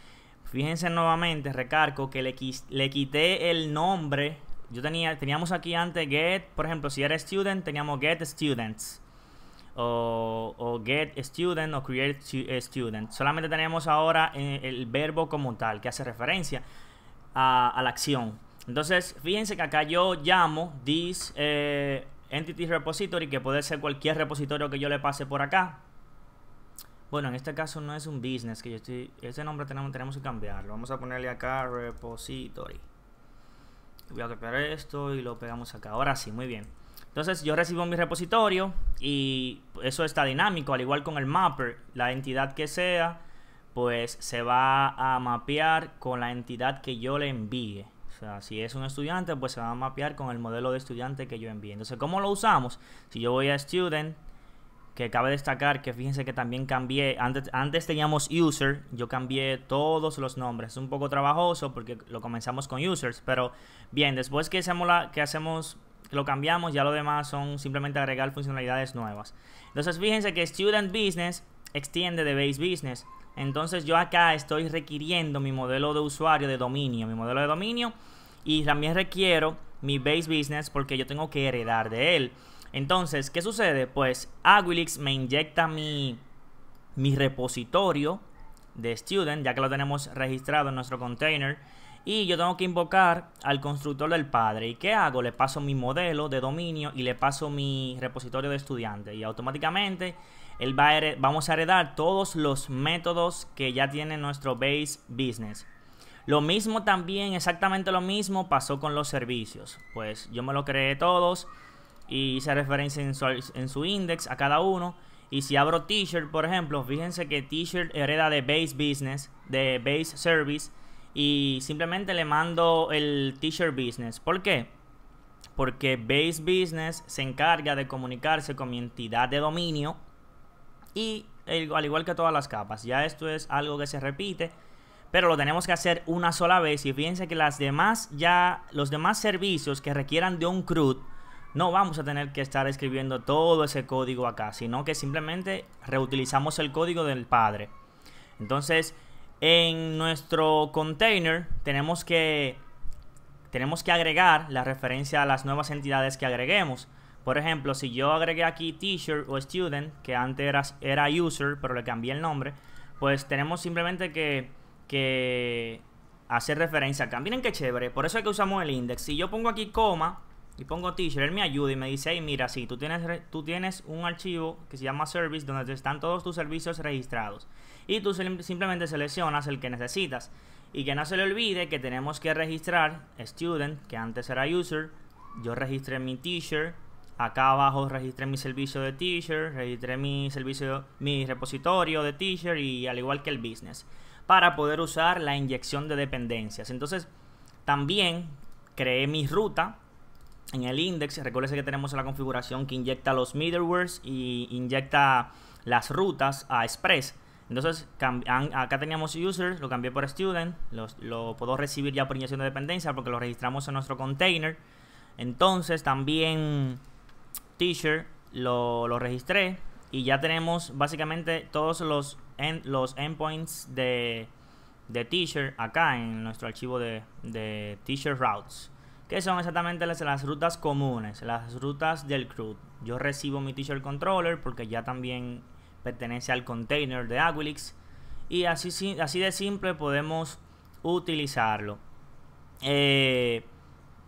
Fíjense nuevamente, recargo que le, le quité el nombre. Yo tenía, teníamos aquí antes get, por ejemplo, si era student, teníamos get students. O, get student o create eh, student. Solamente tenemos ahora eh, el, verbo como tal, que hace referencia a la acción. Entonces, fíjense que acá yo llamo this eh, entity repository, que puede ser cualquier repositorio que yo le pase por acá. Bueno, en este caso no es un business, que yo estoy... Ese nombre tenemos, tenemos que cambiarlo. Vamos a ponerle acá repository. Voy a copiar esto y lo pegamos acá. Ahora sí, muy bien. Entonces yo recibo mi repositorio y eso está dinámico, al igual con el mapper, la entidad que sea, pues se va a mapear con la entidad que yo le envíe. O sea, si es un estudiante, pues se va a mapear con el modelo de estudiante que yo envíe. Entonces, ¿cómo lo usamos? Si yo voy a Student, que cabe destacar que fíjense que también cambié, antes, teníamos user, yo cambié todos los nombres, es un poco trabajoso porque lo comenzamos con users, pero bien, después que hacemos, la, que hacemos lo cambiamos, ya lo demás son simplemente agregar funcionalidades nuevas. Entonces fíjense que Student Business extiende de Base Business, entonces yo acá estoy requiriendo mi modelo de usuario de dominio, mi modelo de dominio y también requiero mi base business porque yo tengo que heredar de él. Entonces, ¿qué sucede? Pues Aguilix me inyecta mi, mi repositorio de student, ya que lo tenemos registrado en nuestro container. Y yo tengo que invocar al constructor del padre. ¿Y qué hago? Le paso mi modelo de dominio y le paso mi repositorio de estudiante. Y automáticamente él va vamos a heredar todos los métodos que ya tiene nuestro base business. Lo mismo también, exactamente lo mismo pasó con los servicios. Pues yo me lo creé todos y hice referencia en en su index a cada uno. Y si abro t-shirt, por ejemplo, fíjense que t-shirt hereda de base business, de base service. Y simplemente le mando el t-shirt business. ¿Por qué? Porque base business se encarga de comunicarse con mi entidad de dominio y al igual que todas las capas. Ya esto es algo que se repite, pero lo tenemos que hacer una sola vez y fíjense que las demás ya los demás servicios que requieran de un CRUD no vamos a tener que estar escribiendo todo ese código acá, sino que simplemente reutilizamos el código del padre. Entonces, en nuestro container tenemos que tenemos que agregar la referencia a las nuevas entidades que agreguemos. Por ejemplo, si yo agregué aquí teacher o student, que antes era, era user, pero le cambié el nombre, pues tenemos simplemente que, que hacer referencia acá. Miren qué chévere, por eso es que usamos el index. Si yo pongo aquí coma y pongo teacher, él me ayuda y me dice, hey, mira, sí, tú tienes, tú tienes un archivo que se llama service donde están todos tus servicios registrados. Y tú simplemente seleccionas el que necesitas. Y que no se le olvide que tenemos que registrar student, que antes era user. Yo registré mi teacher Acá abajo registré mi servicio de teacher, registré mi servicio, mi repositorio de teacher y al igual que el business, para poder usar la inyección de dependencias. Entonces, también creé mi ruta en el index. Recuérdense que tenemos la configuración que inyecta los middlewares y inyecta las rutas a Express. Entonces, acá teníamos users, lo cambié por student, lo, lo puedo recibir ya por inyección de dependencia porque lo registramos en nuestro container. Entonces, también teacher, lo, lo registré y ya tenemos básicamente todos los, los endpoints de, de teacher acá en nuestro archivo de, de teacher routes. Que son exactamente las, las rutas comunes, las rutas del CRUD. Yo recibo mi teacher controller porque ya también pertenece al container de Aquilix. Y así, así de simple podemos utilizarlo. Eh,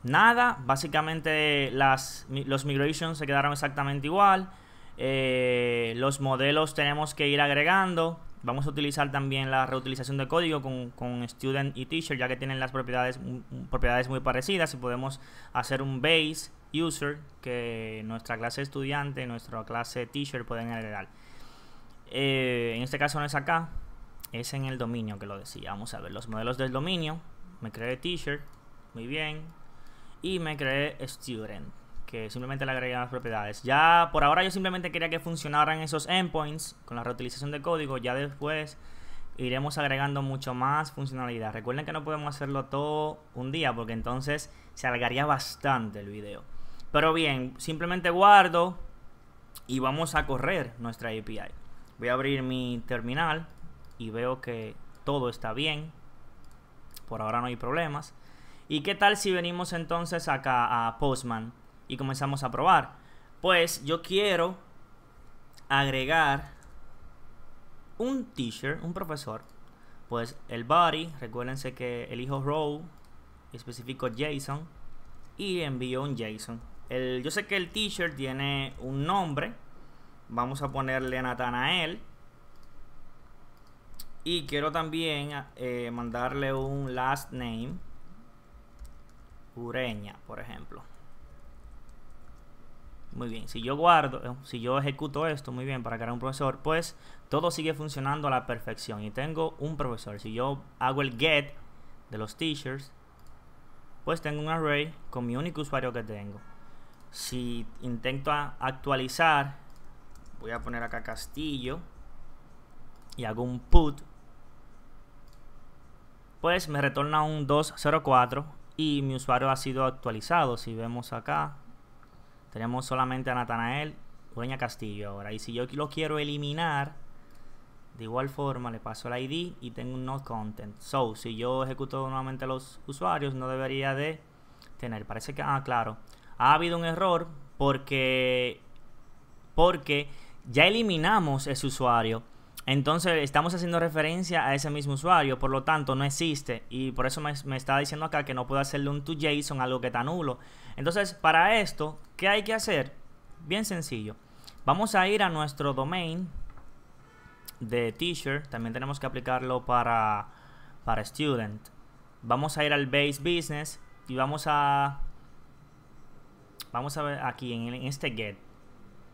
nada. Básicamente las, los migrations se quedaron exactamente igual. Eh, los modelos tenemos que ir agregando. Vamos a utilizar también la reutilización de código con, student y teacher, ya que tienen las propiedades, propiedades muy parecidas y podemos hacer un base user que nuestra clase estudiante, nuestra clase teacher pueden agregar. Eh, en este caso no es acá, es en el dominio que lo decía. Vamos a ver los modelos del dominio. Me creé teacher, muy bien y me creé student, que simplemente le agregué las propiedades. Ya por ahora yo simplemente quería que funcionaran esos endpoints con la reutilización de código, ya después iremos agregando mucho más funcionalidad. Recuerden que no podemos hacerlo todo un día porque entonces se alargaría bastante el video. Pero bien, simplemente guardo y vamos a correr nuestra API. Voy a abrir mi terminal y veo que todo está bien. Por ahora no hay problemas. ¿Y qué tal si venimos entonces acá a Postman y comenzamos a probar? Pues yo quiero agregar un teacher, un profesor. Pues el body, recuérdense que elijo row, específico Jason y envío un Jason El, yo sé que el teacher tiene un nombre. Vamos a ponerle a él Y quiero también eh, mandarle un last name. Ureña, por ejemplo. Muy bien, si yo guardo, eh, si yo ejecuto esto muy bien para crear un profesor, pues todo sigue funcionando a la perfección y tengo un profesor. Si yo hago el get de los teachers, pues tengo un array con mi único usuario que tengo. Si intento actualizar, voy a poner acá Castillo y hago un put, pues me retorna un 204 y mi usuario ha sido actualizado. Si vemos acá, tenemos solamente a Natanael dueña Castillo ahora. Y si yo lo quiero eliminar, de igual forma le paso el ID y tengo un no content. So, si yo ejecuto nuevamente los usuarios, no debería de tener. Parece que, ah, claro, ha habido un error porque, porque ya eliminamos ese usuario. Entonces estamos haciendo referencia a ese mismo usuario, por lo tanto no existe. Y por eso me, está diciendo acá que no puedo hacerle un toJSON a algo que está nulo. Entonces, para esto, ¿qué hay que hacer? Bien sencillo. Vamos a ir a nuestro domain de teacher. También tenemos que aplicarlo para, para student. Vamos a ir al base business y vamos a... Vamos a ver aquí en, en este get.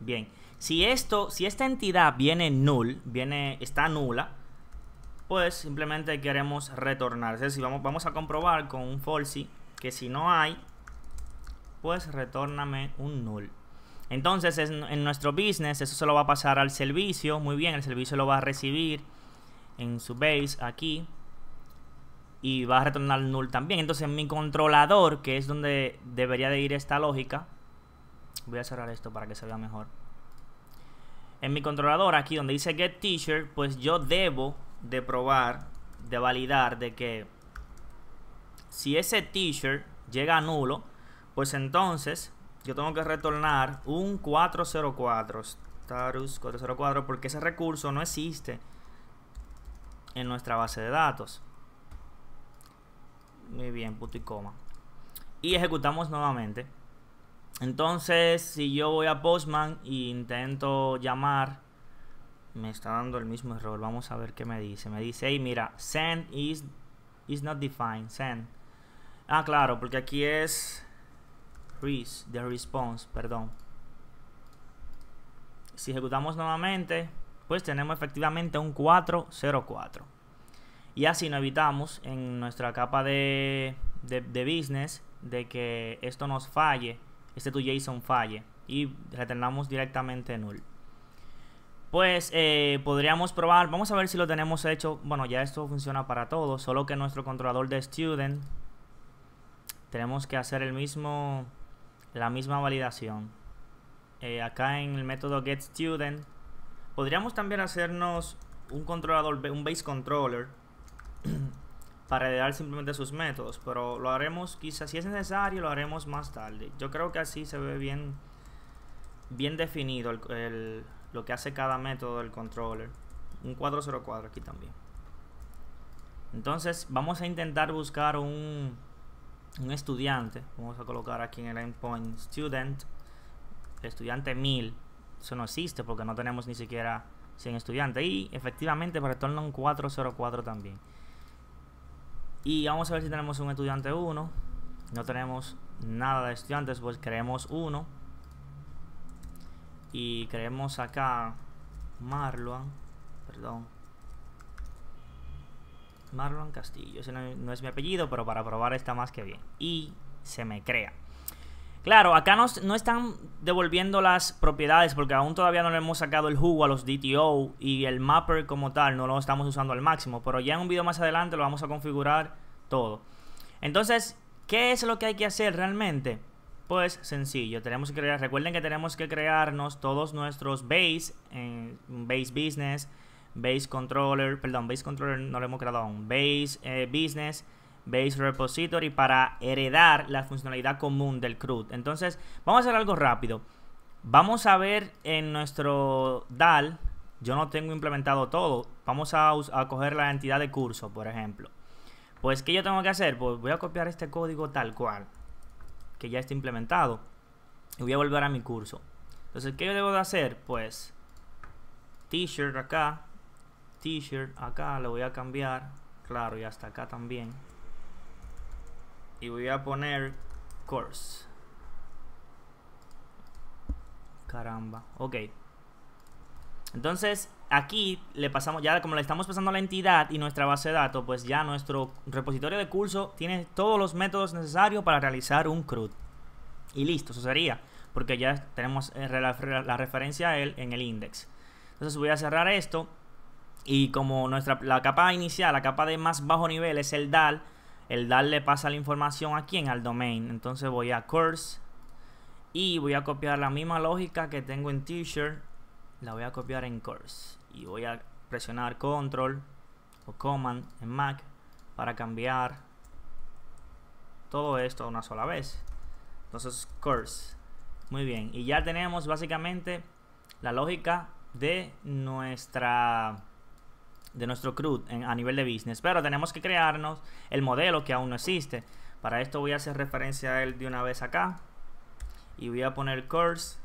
Bien. Si esto, si esta entidad viene null, viene, está nula, pues simplemente queremos retornar. Es vamos, vamos a comprobar con un falsi que si no hay, pues retórname un null. Entonces, en nuestro business, eso se lo va a pasar al servicio. Muy bien, el servicio lo va a recibir en su base aquí y va a retornar null también. Entonces en mi controlador, que es donde debería de ir esta lógica, voy a cerrar esto para que se vea mejor en mi controlador aquí donde dice get teacher, pues yo debo de probar, de validar de que si ese t-shirt llega a nulo, pues entonces yo tengo que retornar un 404, status 404, porque ese recurso no existe en nuestra base de datos. Muy bien, punto y coma. Y ejecutamos nuevamente. Entonces, si yo voy a Postman e intento llamar, me está dando el mismo error. Vamos a ver qué me dice. Me dice, hey, mira, send is, is not defined. Send. Ah, claro, porque aquí es the response, perdón. Si ejecutamos nuevamente, pues tenemos efectivamente un 404. Y así no evitamos en nuestra capa de, de business de que esto nos falle este tu JSON falle y retornamos directamente null. Pues eh, podríamos probar, vamos a ver si lo tenemos hecho. Bueno, ya esto funciona para todo, solo que nuestro controlador de student tenemos que hacer el mismo, la misma validación. Eh, acá en el método getStudent podríamos también hacernos un controlador, un base controller para heredar simplemente sus métodos, pero lo haremos quizás si es necesario, lo haremos más tarde. Yo creo que así se ve bien, bien definido lo que hace cada método del controller. Un 404 aquí también. Entonces vamos a intentar buscar un, estudiante. Vamos a colocar aquí en el endpoint student, estudiante 1000. Eso no existe porque no tenemos ni siquiera 100 estudiantes. Y efectivamente retorna un 404 también. Y vamos a ver si tenemos un estudiante 1. No tenemos nada de estudiantes, pues creemos uno. Y creemos acá Marlon, perdón. Marlon Castillo, ese no es mi apellido, pero para probar está más que bien. Y se me crea. Claro, acá no, están devolviendo las propiedades porque aún todavía no le hemos sacado el jugo a los DTO y el mapper como tal no lo estamos usando al máximo, pero ya en un video más adelante lo vamos a configurar todo. Entonces, ¿qué es lo que hay que hacer realmente? Pues sencillo, tenemos que crear, recuerden que tenemos que crearnos todos nuestros base, eh, base business, base controller, perdón, base controller no lo hemos creado aún, base eh, business, Base Repository para heredar la funcionalidad común del CRUD. Entonces, vamos a hacer algo rápido. Vamos a ver en nuestro DAL, yo no tengo implementado todo. Vamos a, coger la entidad de curso, por ejemplo. Pues, ¿qué yo tengo que hacer? Pues voy a copiar este código tal cual, que ya está implementado. Y voy a volver a mi curso. Entonces, ¿qué yo debo de hacer? Pues, t-shirt acá, t-shirt acá, lo voy a cambiar. Claro, y hasta acá también y voy a poner course. Caramba, ok. Entonces, aquí le pasamos, ya como le estamos pasando la entidad y nuestra base de datos, pues ya nuestro repositorio de curso tiene todos los métodos necesarios para realizar un CRUD. Y listo, eso sería, porque ya tenemos eh, la referencia él en el index. Entonces voy a cerrar esto y como nuestra, la capa inicial, la capa de más bajo nivel es el DAL, el darle pasa la información aquí en al domain. Entonces voy a course y voy a copiar la misma lógica que tengo en t-shirt la voy a copiar en course y voy a presionar control o command en Mac para cambiar todo esto una sola vez. Entonces course. Muy bien, y ya tenemos básicamente la lógica de nuestra de nuestro CRUD a nivel de business, pero tenemos que crearnos el modelo que aún no existe. Para esto voy a hacer referencia a él de una vez acá y voy a poner course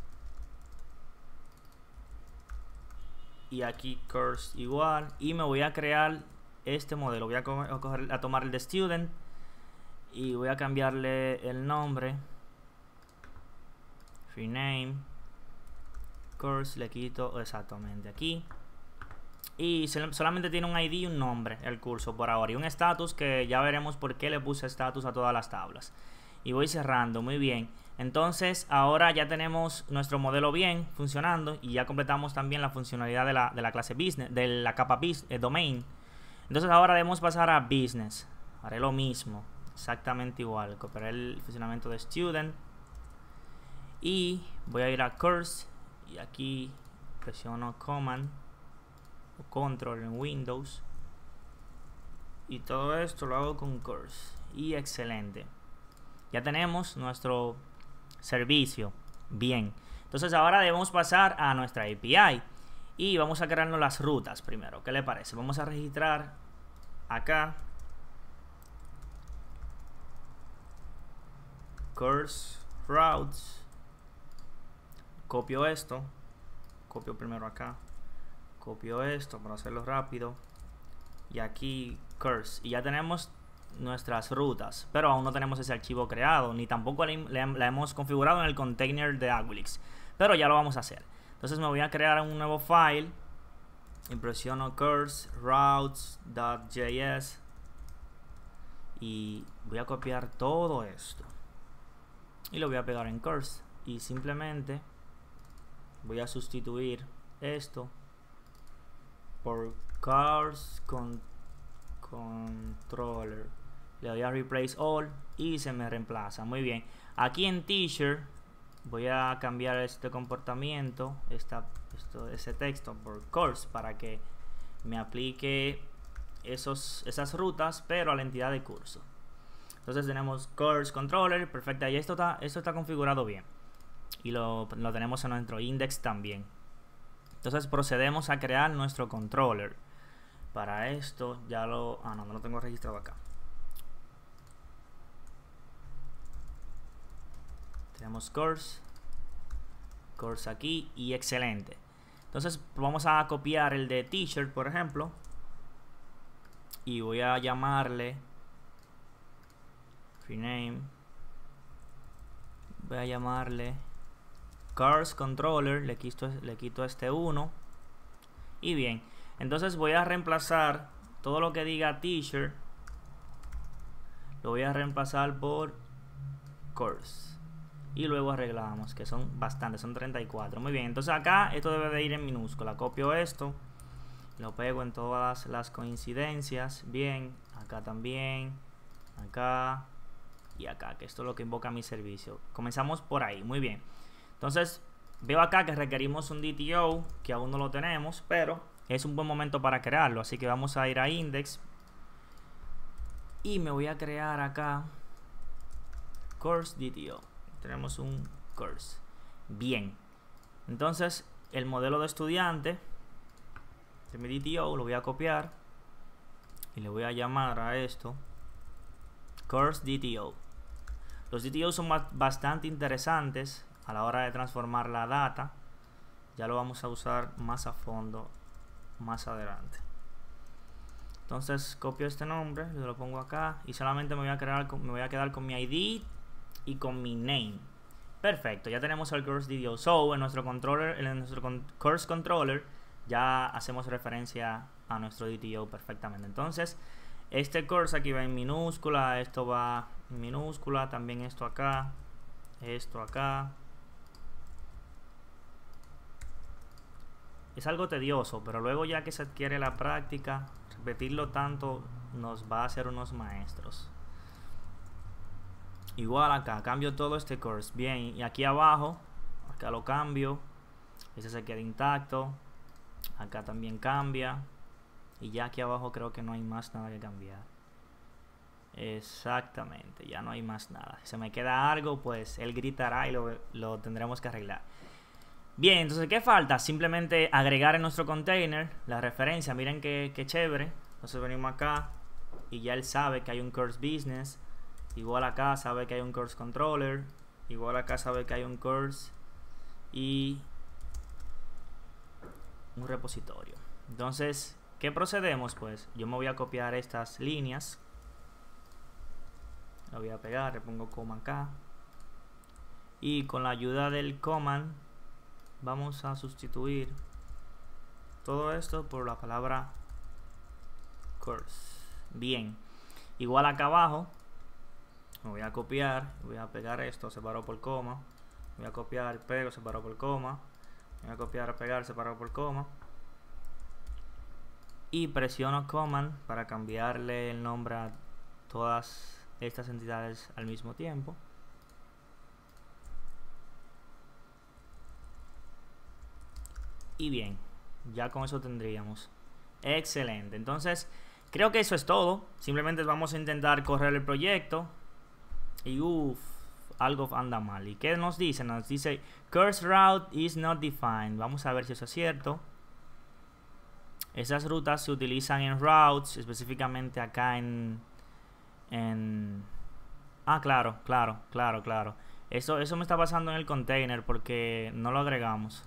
y aquí course igual y me voy a crear este modelo. Voy a, a tomar el de student y voy a cambiarle el nombre. Rename Course, le quito exactamente aquí y solamente tiene un ID y un nombre el curso por ahora. Y un status que ya veremos por qué le puse status a todas las tablas. Y voy cerrando, muy bien. Entonces ahora ya tenemos nuestro modelo bien funcionando y ya completamos también la funcionalidad de la, clase business, de la capa business, eh, domain. Entonces ahora debemos pasar a business. Haré lo mismo, exactamente igual. Copiaré el funcionamiento de student. Y voy a ir a course y aquí presiono command control en Windows. Y todo esto lo hago con Curse. Y excelente. Ya tenemos nuestro servicio. Bien. Entonces ahora debemos pasar a nuestra API. Y vamos a crearnos las rutas primero. ¿Qué le parece? Vamos a registrar acá. Curse routes. Copio esto. Copio primero acá. Copio esto para hacerlo rápido. Y aquí curse. Y ya tenemos nuestras rutas. Pero aún no tenemos ese archivo creado. Ni tampoco la, hemos configurado en el container de Agulix. Pero ya lo vamos a hacer. Entonces me voy a crear un nuevo file. Impresiono curse routes.js. Y voy a copiar todo esto. Y lo voy a pegar en curse. Y simplemente voy a sustituir esto por Cars Controller. Le doy a Replace All y se me reemplaza. Muy bien. Aquí en Teacher voy a cambiar este comportamiento, esta, ese texto por Course para que me aplique esos, esas rutas, pero a la entidad de curso. Entonces tenemos Course Controller, perfecto, y esto está, esto está configurado bien. Y lo, lo tenemos en nuestro index también. Entonces procedemos a crear nuestro controller. Para esto ya lo... Ah, no, no lo tengo registrado acá. Tenemos course. Course aquí y excelente. Entonces vamos a copiar el de teacher, por ejemplo. Y voy a llamarle rename. Voy a llamarle cars controller, le quito, le quito este 1. Y bien, entonces voy a reemplazar todo lo que diga teacher, lo voy a reemplazar por course. Y luego arreglamos, que son bastantes, son 34. Muy bien, entonces acá esto debe de ir en minúscula. Copio esto, lo pego en todas las coincidencias. Bien, acá también, acá y acá, que esto es lo que invoca mi servicio. Comenzamos por ahí, muy bien. Entonces, veo acá que requerimos un DTO, que aún no lo tenemos, pero es un buen momento para crearlo. Así que vamos a ir a index. Y me voy a crear acá course DTO. Tenemos un course. Bien. Entonces, el modelo de estudiante de mi DTO lo voy a copiar y le voy a llamar a esto course DTO. Los DTO son bastante interesantes a la hora de transformar la data ya lo vamos a usar más a fondo más adelante entonces copio este nombre lo pongo acá y solamente me voy a crear me voy a quedar con mi id y con mi name perfecto ya tenemos el course DDO so en nuestro controller en nuestro curse controller ya hacemos referencia a nuestro DTO perfectamente entonces este course aquí va en minúscula esto va en minúscula también esto acá esto acá es algo tedioso, pero luego ya que se adquiere la práctica, repetirlo tanto nos va a hacer unos maestros. Igual acá, cambio todo este course. Bien, y aquí abajo, acá lo cambio. Ese se queda intacto. Acá también cambia. Y ya aquí abajo creo que no hay más nada que cambiar. Exactamente, ya no hay más nada. Si se me queda algo, pues él gritará y lo, lo tendremos que arreglar. Bien, entonces, ¿qué falta? Simplemente agregar en nuestro container la referencia. Miren qué, chévere. Entonces venimos acá y ya él sabe que hay un course business. Igual acá sabe que hay un course controller. Igual acá sabe que hay un course. y un repositorio. Entonces, ¿qué procedemos? Pues yo me voy a copiar estas líneas. Lo voy a pegar, le pongo coma acá. Y con la ayuda del command vamos a sustituir todo esto por la palabra course. Bien, igual acá abajo, voy a copiar, voy a pegar esto, separado por coma, voy a copiar, pego, separado por coma, voy a copiar, pegar, separado por coma. Y presiono Command para cambiarle el nombre a todas estas entidades al mismo tiempo. y bien. Ya con eso tendríamos. Excelente. Entonces, creo que eso es todo. Simplemente vamos a intentar correr el proyecto. Y uff, algo anda mal. ¿Y qué nos dice? Nos dice curse route is not defined. Vamos a ver si eso es cierto. Esas rutas se utilizan en routes, específicamente acá en... en ah, claro, claro, claro, claro. Eso, eso me está pasando en el container porque no lo agregamos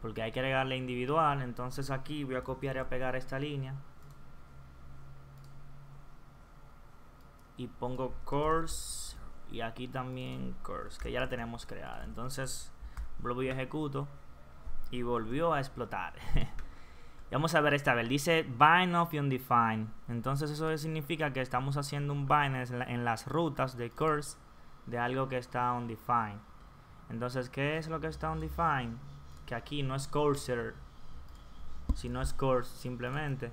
porque hay que agregarle individual entonces aquí voy a copiar y a pegar esta línea y pongo course y aquí también course que ya la tenemos creada entonces voy a ejecuto y volvió a explotar vamos a ver esta vez dice bind of undefined entonces eso significa que estamos haciendo un bind en, las rutas de course de algo que está undefined entonces qué es lo que está undefined que aquí no es cursor, sino es course simplemente.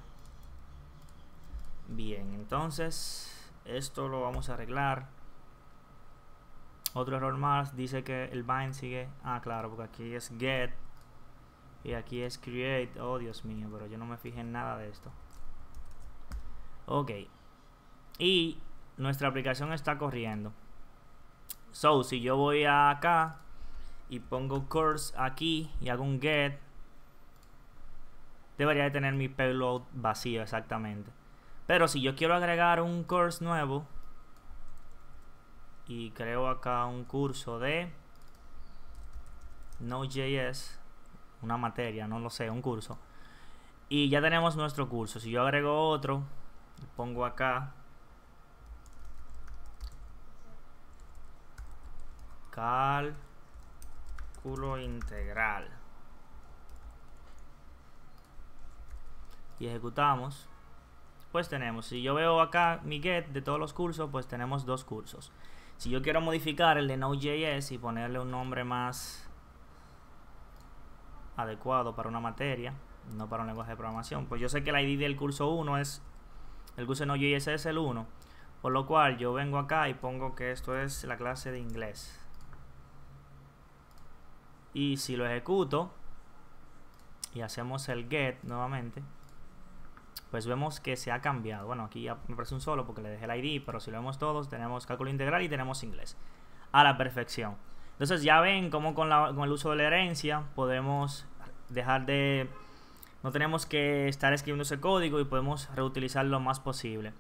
Bien, entonces esto lo vamos a arreglar. Otro error más, dice que el bind sigue... Ah, claro, porque aquí es get y aquí es create. Oh, Dios mío, pero yo no me fijé en nada de esto. Ok. Y nuestra aplicación está corriendo. So, si yo voy acá y pongo course aquí y hago un get, debería de tener mi payload vacío exactamente. Pero si yo quiero agregar un course nuevo y creo acá un curso de Node.js, una materia, no lo sé, un curso. Y ya tenemos nuestro curso. Si yo agrego otro, pongo acá cal integral. Y ejecutamos. Pues tenemos, si yo veo acá mi get de todos los cursos, pues tenemos dos cursos. Si yo quiero modificar el de Node.js y ponerle un nombre más adecuado para una materia, no para un lenguaje de programación, pues yo sé que el ID del curso 1 es, el curso de Node.js es el 1, por lo cual yo vengo acá y pongo que esto es la clase de inglés. Y si lo ejecuto y hacemos el get nuevamente, pues vemos que se ha cambiado. Bueno, aquí ya me parece un solo porque le dejé el ID, pero si lo vemos todos, tenemos cálculo integral y tenemos inglés. A la perfección. Entonces ya ven cómo con, el uso de la herencia podemos dejar de... No tenemos que estar escribiendo ese código y podemos reutilizar lo más posible.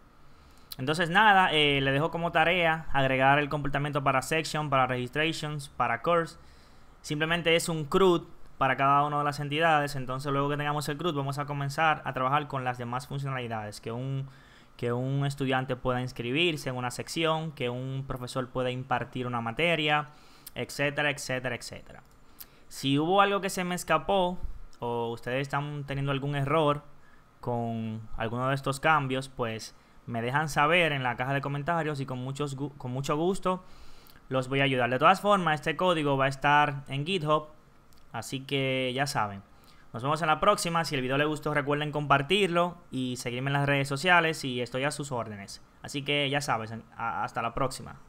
Entonces nada, eh, le dejo como tarea agregar el comportamiento para section, para registrations, para course Simplemente es un CRUD para cada una de las entidades. Entonces, luego que tengamos el CRUD, vamos a comenzar a trabajar con las demás funcionalidades. Que un, que un estudiante pueda inscribirse en una sección, que un profesor pueda impartir una materia, etcétera, etcétera, etcétera. Si hubo algo que se me escapó o ustedes están teniendo algún error con alguno de estos cambios, pues me dejan saber en la caja de comentarios y con, muchos, con mucho gusto los voy a ayudar. De todas formas, este código va a estar en GitHub, así que ya saben. Nos vemos en la próxima. Si el video les gustó, recuerden compartirlo y seguirme en las redes sociales y estoy a sus órdenes. Así que ya saben, hasta la próxima.